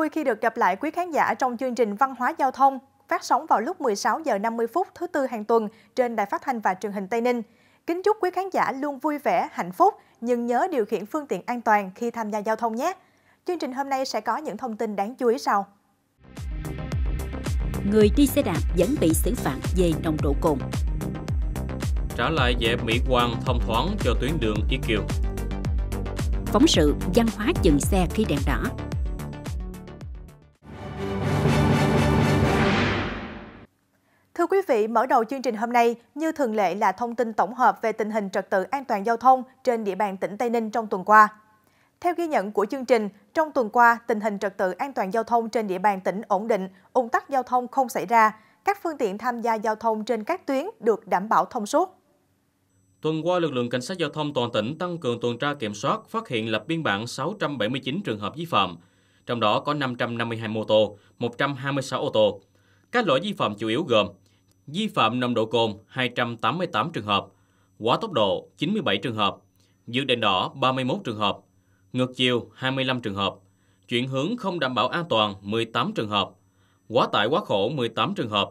vui khi được gặp lại quý khán giả trong chương trình Văn hóa Giao thông phát sóng vào lúc 16 giờ 50 phút thứ tư hàng tuần trên đài phát thanh và truyền hình Tây Ninh. Kính chúc quý khán giả luôn vui vẻ, hạnh phúc nhưng nhớ điều khiển phương tiện an toàn khi tham gia giao thông nhé. Chương trình hôm nay sẽ có những thông tin đáng chú ý sau. Người đi xe đạp vẫn bị xử phạt về nồng độ cồn. Trả lại vẻ mỹ quan thông thoáng cho tuyến đường y Kiều. Phóng sự văn hóa dừng xe khi đèn đỏ quý vị, mở đầu chương trình hôm nay, như thường lệ là thông tin tổng hợp về tình hình trật tự an toàn giao thông trên địa bàn tỉnh Tây Ninh trong tuần qua. Theo ghi nhận của chương trình, trong tuần qua, tình hình trật tự an toàn giao thông trên địa bàn tỉnh ổn định, ủng tắc giao thông không xảy ra, các phương tiện tham gia giao thông trên các tuyến được đảm bảo thông suốt. Tuần qua, lực lượng cảnh sát giao thông toàn tỉnh tăng cường tuần tra kiểm soát, phát hiện lập biên bản 679 trường hợp vi phạm, trong đó có 552 mô tô, 126 ô tô. Các lỗi vi phạm chủ yếu gồm vi phạm nồng độ cồn 288 trường hợp, quá tốc độ 97 trường hợp, vượt đèn đỏ 31 trường hợp, ngược chiều 25 trường hợp, chuyển hướng không đảm bảo an toàn 18 trường hợp, quá tải quá khổ 18 trường hợp,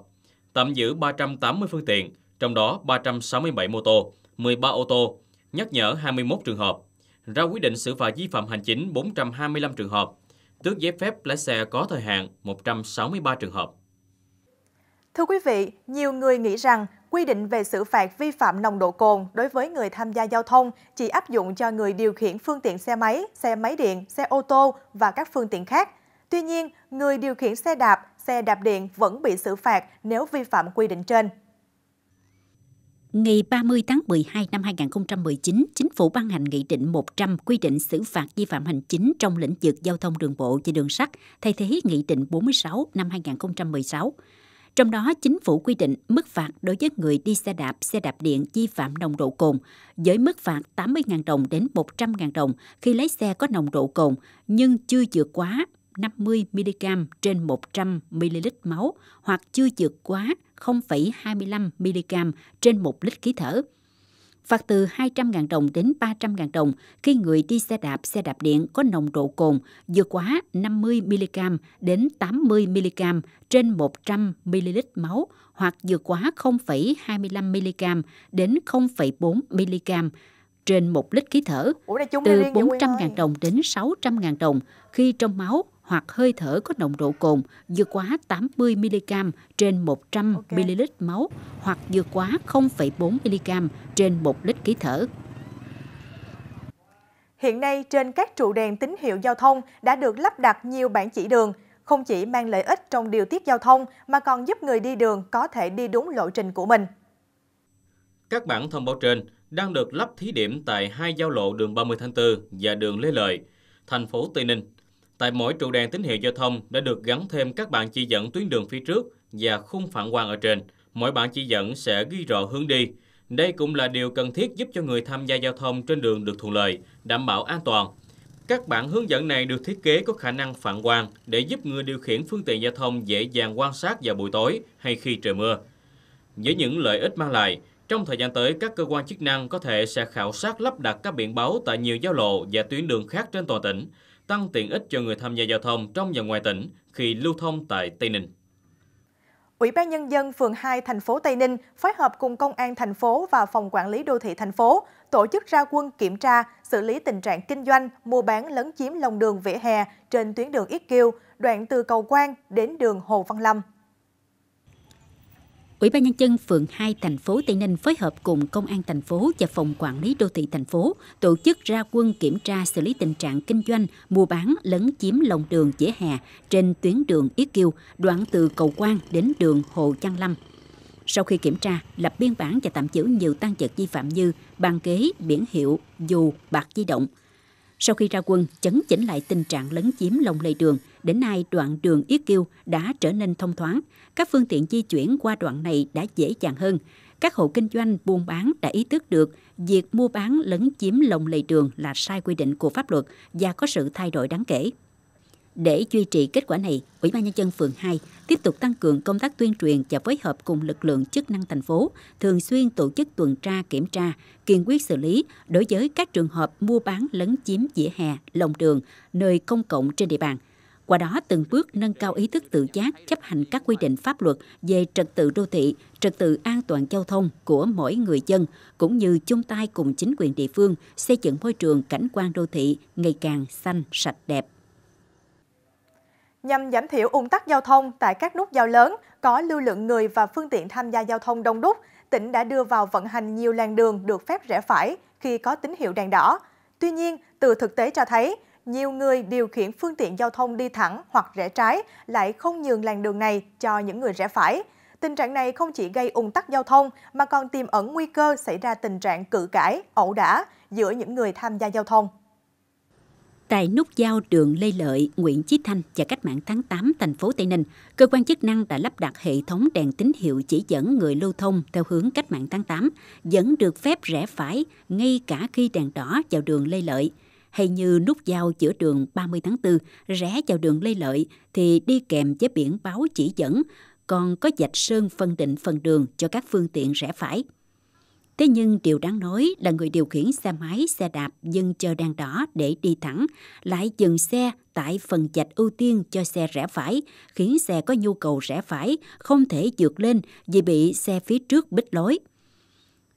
tạm giữ 380 phương tiện, trong đó 367 mô tô, 13 ô tô, nhắc nhở 21 trường hợp, ra quyết định xử phạt vi phạm hành chính 425 trường hợp, tước giấy phép lái xe có thời hạn 163 trường hợp. Thưa quý vị, nhiều người nghĩ rằng quy định về xử phạt vi phạm nồng độ cồn đối với người tham gia giao thông chỉ áp dụng cho người điều khiển phương tiện xe máy, xe máy điện, xe ô tô và các phương tiện khác. Tuy nhiên, người điều khiển xe đạp, xe đạp điện vẫn bị xử phạt nếu vi phạm quy định trên. Ngày 30 tháng 12 năm 2019, Chính phủ ban hành Nghị định 100 quy định xử phạt vi phạm hành chính trong lĩnh vực giao thông đường bộ và đường sắt, thay thế Nghị định 46 năm 2016. Trong đó, chính phủ quy định mức phạt đối với người đi xe đạp, xe đạp điện vi phạm nồng độ cồn với mức phạt 80.000 đồng đến 100.000 đồng khi lấy xe có nồng độ cồn nhưng chưa vượt quá 50mg trên 100ml máu hoặc chưa vượt quá 0,25mg trên 1 lít khí thở phạt từ 200.000 đồng đến 300.000 đồng khi người đi xe đạp, xe đạp điện có nồng độ cồn vượt quá 50mg đến 80mg trên 100ml máu hoặc vượt quá 0,25mg đến 0,4mg trên 1 lít khí thở, từ 400.000 đồng đến 600.000 đồng khi trong máu hoặc hơi thở có nồng độ cồn vượt quá 80 mg trên 100 ml máu hoặc vượt quá 0,4 mg trên 1 lít khí thở. Hiện nay trên các trụ đèn tín hiệu giao thông đã được lắp đặt nhiều bản chỉ đường, không chỉ mang lợi ích trong điều tiết giao thông mà còn giúp người đi đường có thể đi đúng lộ trình của mình. Các bản thông báo trên đang được lắp thí điểm tại hai giao lộ đường 30 tháng 4 và đường Lê Lợi, thành phố Tây Ninh Tại mỗi trụ đèn tín hiệu giao thông đã được gắn thêm các bảng chỉ dẫn tuyến đường phía trước và khung phản quang ở trên. Mỗi bảng chỉ dẫn sẽ ghi rõ hướng đi. Đây cũng là điều cần thiết giúp cho người tham gia giao thông trên đường được thuận lợi, đảm bảo an toàn. Các bản hướng dẫn này được thiết kế có khả năng phản quang để giúp người điều khiển phương tiện giao thông dễ dàng quan sát vào buổi tối hay khi trời mưa. Với những lợi ích mang lại, trong thời gian tới, các cơ quan chức năng có thể sẽ khảo sát lắp đặt các biển báo tại nhiều giao lộ và tuyến đường khác trên toàn tỉnh, tăng tiện ích cho người tham gia giao thông trong và ngoài tỉnh khi lưu thông tại Tây Ninh. Ủy ban Nhân dân phường 2 thành phố Tây Ninh phối hợp cùng Công an thành phố và Phòng Quản lý Đô thị thành phố tổ chức ra quân kiểm tra, xử lý tình trạng kinh doanh, mua bán lấn chiếm lòng đường vỉa hè trên tuyến đường Yết Kiêu, đoạn từ cầu Quang đến đường Hồ Văn Lâm. Ủy ban nhân dân phường 2 thành phố Tây Ninh phối hợp cùng công an thành phố và phòng quản lý đô thị thành phố tổ chức ra quân kiểm tra xử lý tình trạng kinh doanh mua bán lấn chiếm lòng đường vỉa hè trên tuyến đường Yết Kiêu, đoạn từ cầu Quang đến đường Hồ Văn Lâm. Sau khi kiểm tra, lập biên bản và tạm giữ nhiều tăng vật vi phạm như bàn ghế, biển hiệu, dù, bạc di động, sau khi ra quân, chấn chỉnh lại tình trạng lấn chiếm lòng lề đường, đến nay đoạn đường Yết Kiêu đã trở nên thông thoáng. Các phương tiện di chuyển qua đoạn này đã dễ dàng hơn. Các hộ kinh doanh buôn bán đã ý thức được việc mua bán lấn chiếm lòng lề đường là sai quy định của pháp luật và có sự thay đổi đáng kể. Để duy trì kết quả này, Ủy ban Nhân dân phường 2 tiếp tục tăng cường công tác tuyên truyền và phối hợp cùng lực lượng chức năng thành phố, thường xuyên tổ chức tuần tra kiểm tra, kiên quyết xử lý đối với các trường hợp mua bán lấn chiếm vỉa hè, lòng đường, nơi công cộng trên địa bàn. Qua đó từng bước nâng cao ý thức tự giác chấp hành các quy định pháp luật về trật tự đô thị, trật tự an toàn giao thông của mỗi người dân, cũng như chung tay cùng chính quyền địa phương xây dựng môi trường cảnh quan đô thị ngày càng xanh, sạch đẹp nhằm giảm thiểu ủng tắc giao thông tại các nút giao lớn có lưu lượng người và phương tiện tham gia giao thông đông đúc, tỉnh đã đưa vào vận hành nhiều làn đường được phép rẽ phải khi có tín hiệu đèn đỏ. Tuy nhiên, từ thực tế cho thấy, nhiều người điều khiển phương tiện giao thông đi thẳng hoặc rẽ trái lại không nhường làn đường này cho những người rẽ phải. Tình trạng này không chỉ gây ủng tắc giao thông mà còn tiềm ẩn nguy cơ xảy ra tình trạng cự cãi, ẩu đả giữa những người tham gia giao thông. Tại nút giao đường Lê Lợi, Nguyễn Chí Thanh và Cách mạng tháng 8 thành phố Tây Ninh, cơ quan chức năng đã lắp đặt hệ thống đèn tín hiệu chỉ dẫn người lưu thông theo hướng Cách mạng tháng 8, vẫn được phép rẽ phải ngay cả khi đèn đỏ vào đường Lê Lợi. Hay như nút giao giữa đường 30 tháng 4 rẽ vào đường Lê Lợi thì đi kèm với biển báo chỉ dẫn, còn có dạch sơn phân định phần đường cho các phương tiện rẽ phải. Thế nhưng điều đáng nói là người điều khiển xe máy, xe đạp dừng chờ đèn đỏ để đi thẳng, lại dừng xe tại phần chạch ưu tiên cho xe rẽ phải, khiến xe có nhu cầu rẽ phải không thể vượt lên vì bị xe phía trước bích lối.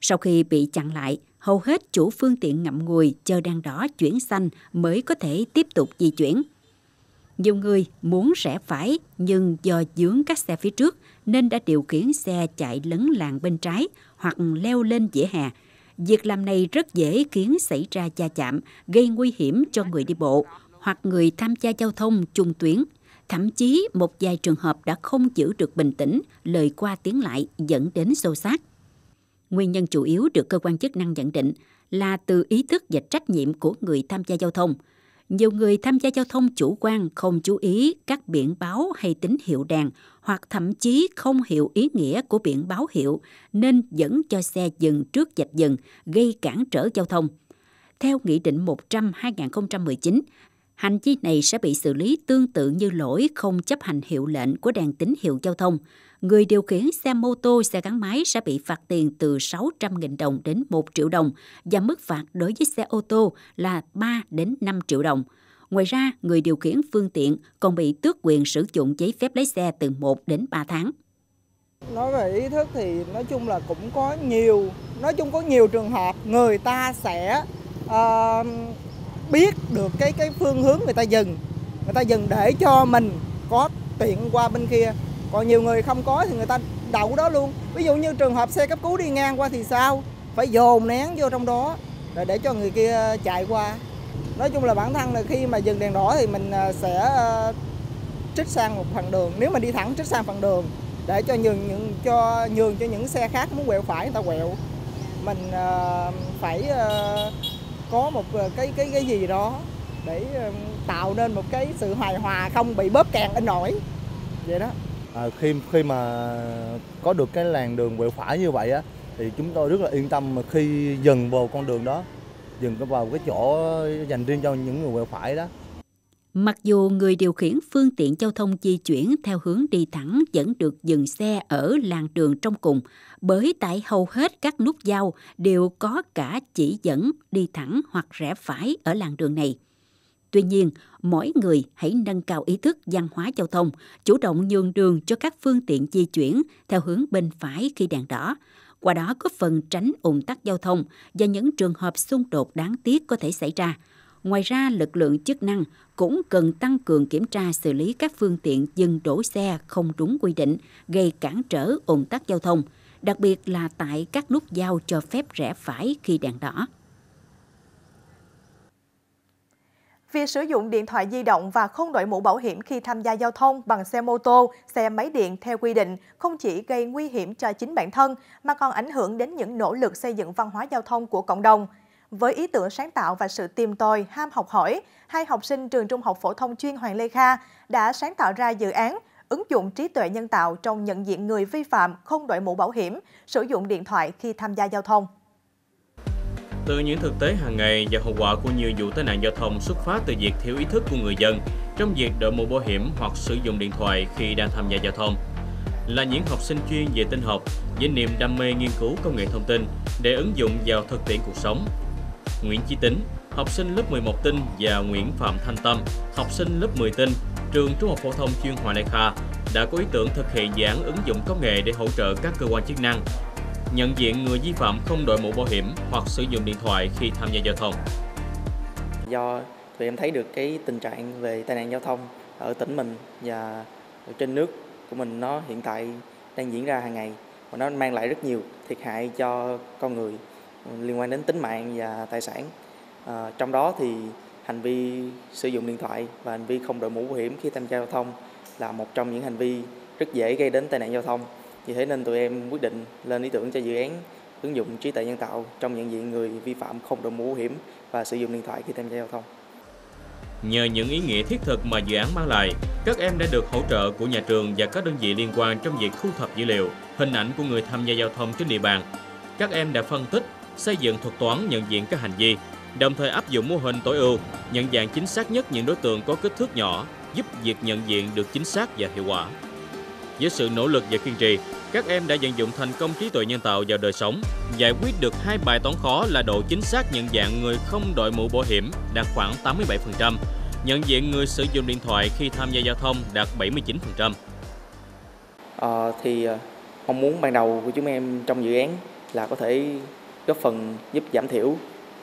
Sau khi bị chặn lại, hầu hết chủ phương tiện ngậm ngùi chờ đèn đỏ chuyển xanh mới có thể tiếp tục di chuyển. Nhiều người muốn rẽ phải nhưng do dướng các xe phía trước nên đã điều khiển xe chạy lấn làng bên trái, hoặc leo lên vỉa hè. Việc làm này rất dễ khiến xảy ra va chạm, gây nguy hiểm cho người đi bộ hoặc người tham gia giao thông chung tuyến. Thậm chí một vài trường hợp đã không giữ được bình tĩnh, lời qua tiếng lại dẫn đến sâu sát. Nguyên nhân chủ yếu được cơ quan chức năng nhận định là từ ý thức và trách nhiệm của người tham gia giao thông. Nhiều người tham gia giao thông chủ quan không chú ý các biển báo hay tín hiệu đèn hoặc thậm chí không hiểu ý nghĩa của biển báo hiệu nên dẫn cho xe dừng trước dạch dừng gây cản trở giao thông. Theo Nghị định 100-2019, hành vi này sẽ bị xử lý tương tự như lỗi không chấp hành hiệu lệnh của đèn tín hiệu giao thông. Người điều khiển xe mô tô, xe gắn máy sẽ bị phạt tiền từ 600.000 đồng đến 1 triệu đồng và mức phạt đối với xe ô tô là 3 đến 5 triệu đồng. Ngoài ra, người điều khiển phương tiện còn bị tước quyền sử dụng giấy phép lái xe từ 1 đến 3 tháng. Nói về ý thức thì nói chung là cũng có nhiều, nói chung có nhiều trường hợp người ta sẽ uh, biết được cái cái phương hướng người ta dừng, người ta dừng để cho mình có tiện qua bên kia. Còn nhiều người không có thì người ta đậu đó luôn. Ví dụ như trường hợp xe cấp cứu đi ngang qua thì sao? Phải dồn nén vô trong đó để để cho người kia chạy qua nói chung là bản thân là khi mà dừng đèn đỏ thì mình à, sẽ à, trích sang một phần đường nếu mà đi thẳng trích sang phần đường để cho nhường những cho nhường cho những xe khác muốn quẹo phải người ta quẹo mình à, phải có một cái cái cái gì đó để tạo nên một cái sự hài hòa không bị bóp càng in nổi vậy đó à, khi khi mà có được cái làn đường quẹo phải như vậy á thì chúng tôi rất là yên tâm mà khi dừng vào con đường đó dừng vào cái chỗ dành riêng cho những người quẹo phải đó. Mặc dù người điều khiển phương tiện giao thông di chuyển theo hướng đi thẳng vẫn được dừng xe ở làn đường trong cùng, bởi tại hầu hết các nút giao đều có cả chỉ dẫn đi thẳng hoặc rẽ phải ở làn đường này. Tuy nhiên, mỗi người hãy nâng cao ý thức văn hóa giao thông, chủ động nhường đường cho các phương tiện di chuyển theo hướng bên phải khi đèn đỏ, qua đó góp phần tránh ủng tắc giao thông và những trường hợp xung đột đáng tiếc có thể xảy ra. Ngoài ra, lực lượng chức năng cũng cần tăng cường kiểm tra xử lý các phương tiện dừng đổ xe không đúng quy định, gây cản trở ủng tắc giao thông, đặc biệt là tại các nút giao cho phép rẽ phải khi đèn đỏ. Việc sử dụng điện thoại di động và không đội mũ bảo hiểm khi tham gia giao thông bằng xe mô tô, xe máy điện theo quy định không chỉ gây nguy hiểm cho chính bản thân mà còn ảnh hưởng đến những nỗ lực xây dựng văn hóa giao thông của cộng đồng. Với ý tưởng sáng tạo và sự tìm tòi, ham học hỏi, hai học sinh trường Trung học phổ thông chuyên Hoàng Lê Kha đã sáng tạo ra dự án ứng dụng trí tuệ nhân tạo trong nhận diện người vi phạm không đội mũ bảo hiểm, sử dụng điện thoại khi tham gia giao thông. Từ những thực tế hàng ngày và hậu quả của nhiều vụ tai nạn giao thông xuất phát từ việc thiếu ý thức của người dân trong việc đội mũ bảo hiểm hoặc sử dụng điện thoại khi đang tham gia giao thông. Là những học sinh chuyên về tin học, với niềm đam mê nghiên cứu công nghệ thông tin để ứng dụng vào thực tiễn cuộc sống. Nguyễn Chí Tính, học sinh lớp 11 tin và Nguyễn Phạm Thanh Tâm, học sinh lớp 10 tin, trường Trung học phổ thông chuyên Hòa Lai Kha đã có ý tưởng thực hiện dự án ứng dụng công nghệ để hỗ trợ các cơ quan chức năng nhận diện người vi phạm không đội mũ bảo hiểm hoặc sử dụng điện thoại khi tham gia giao thông. Do tụi em thấy được cái tình trạng về tai nạn giao thông ở tỉnh mình và trên nước của mình nó hiện tại đang diễn ra hàng ngày và nó mang lại rất nhiều thiệt hại cho con người liên quan đến tính mạng và tài sản. À, trong đó thì hành vi sử dụng điện thoại và hành vi không đội mũ bảo hiểm khi tham gia giao thông là một trong những hành vi rất dễ gây đến tai nạn giao thông vì thế nên tụi em quyết định lên ý tưởng cho dự án ứng dụng trí tuệ nhân tạo trong nhận diện người vi phạm không đội mũ bảo hiểm và sử dụng điện thoại khi tham gia giao thông. Nhờ những ý nghĩa thiết thực mà dự án mang lại, các em đã được hỗ trợ của nhà trường và các đơn vị liên quan trong việc thu thập dữ liệu, hình ảnh của người tham gia giao thông trên địa bàn. Các em đã phân tích, xây dựng thuật toán nhận diện các hành vi, đồng thời áp dụng mô hình tối ưu, nhận dạng chính xác nhất những đối tượng có kích thước nhỏ, giúp việc nhận diện được chính xác và hiệu quả. Với sự nỗ lực và kiên trì, các em đã vận dụng thành công trí tuệ nhân tạo vào đời sống, giải quyết được hai bài toán khó là độ chính xác nhận dạng người không đội mũ bảo hiểm đạt khoảng 87%, nhận diện người sử dụng điện thoại khi tham gia giao thông đạt 79%. À, ờ, thì ờ, mong muốn ban đầu của chúng em trong dự án là có thể góp phần giúp giảm thiểu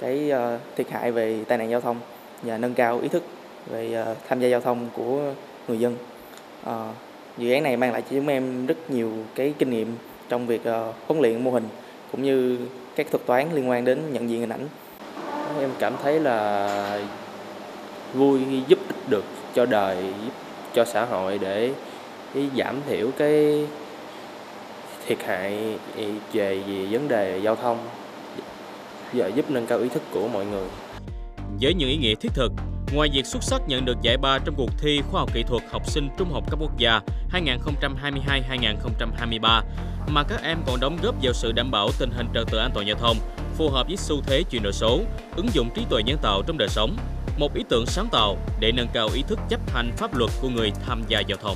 cái ờ, thiệt hại về tai nạn giao thông và nâng cao ý thức về tham gia giao thông của người dân. À, dự án này mang lại cho chúng em rất nhiều cái kinh nghiệm trong việc ờ, huấn luyện mô hình cũng như các thuật toán liên quan đến nhận diện hình ảnh em cảm thấy là vui giúp ích được cho đời giúp cho xã hội để giảm thiểu cái thiệt hại về vấn đề giao thông và giúp nâng cao ý thức của mọi người với những ý nghĩa thiết thực Ngoài việc xuất sắc nhận được giải ba trong cuộc thi khoa học kỹ thuật học sinh trung học cấp quốc gia 2022-2023, mà các em còn đóng góp vào sự đảm bảo tình hình trật tự an toàn giao thông, phù hợp với xu thế chuyển đổi số, ứng dụng trí tuệ nhân tạo trong đời sống, một ý tưởng sáng tạo để nâng cao ý thức chấp hành pháp luật của người tham gia giao thông.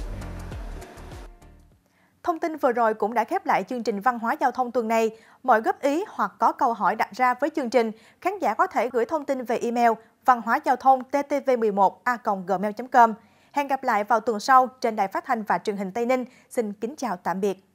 Thông tin vừa rồi cũng đã khép lại chương trình Văn hóa Giao thông tuần này. Mọi góp ý hoặc có câu hỏi đặt ra với chương trình, khán giả có thể gửi thông tin về email văn hóa giao thông ttv11a.gmail.com. Hẹn gặp lại vào tuần sau trên đài phát thanh và truyền hình Tây Ninh. Xin kính chào tạm biệt.